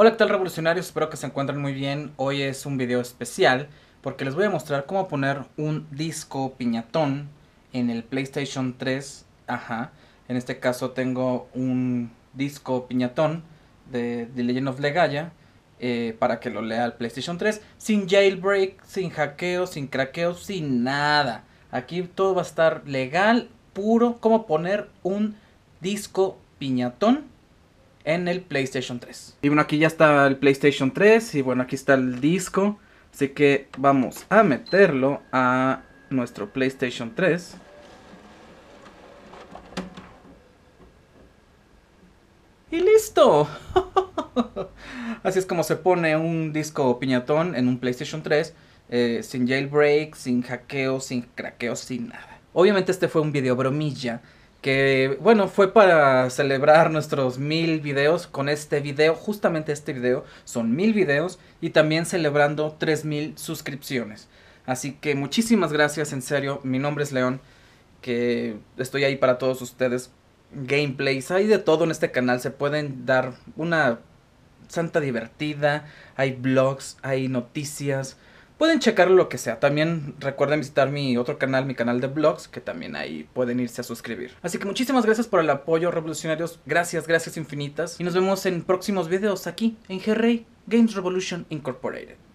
Hola, ¿qué tal revolucionarios? Espero que se encuentren muy bien. Hoy es un video especial porque les voy a mostrar cómo poner un disco piñatón en el PlayStation 3. Ajá. En este caso tengo un disco piñatón de The Legend of Legaya eh, para que lo lea el PlayStation 3 sin jailbreak, sin hackeo, sin craqueo, sin nada. Aquí todo va a estar legal, puro, cómo poner un disco piñatón en el PlayStation 3. Y bueno, aquí ya está el PlayStation 3 y bueno, aquí está el disco. Así que vamos a meterlo a nuestro PlayStation 3. ¡Y listo! Así es como se pone un disco piñatón en un PlayStation 3, eh, sin jailbreak, sin hackeo, sin craqueo, sin nada. Obviamente este fue un video bromilla bueno, fue para celebrar nuestros mil videos con este video, justamente este video, son mil videos y también celebrando tres mil suscripciones. Así que muchísimas gracias, en serio, mi nombre es León, que estoy ahí para todos ustedes. Gameplays, hay de todo en este canal, se pueden dar una santa divertida, hay blogs, hay noticias, Pueden checar lo que sea. También recuerden visitar mi otro canal, mi canal de blogs, que también ahí pueden irse a suscribir. Así que muchísimas gracias por el apoyo, revolucionarios. Gracias, gracias infinitas. Y nos vemos en próximos videos aquí en G-Ray Games Revolution Incorporated.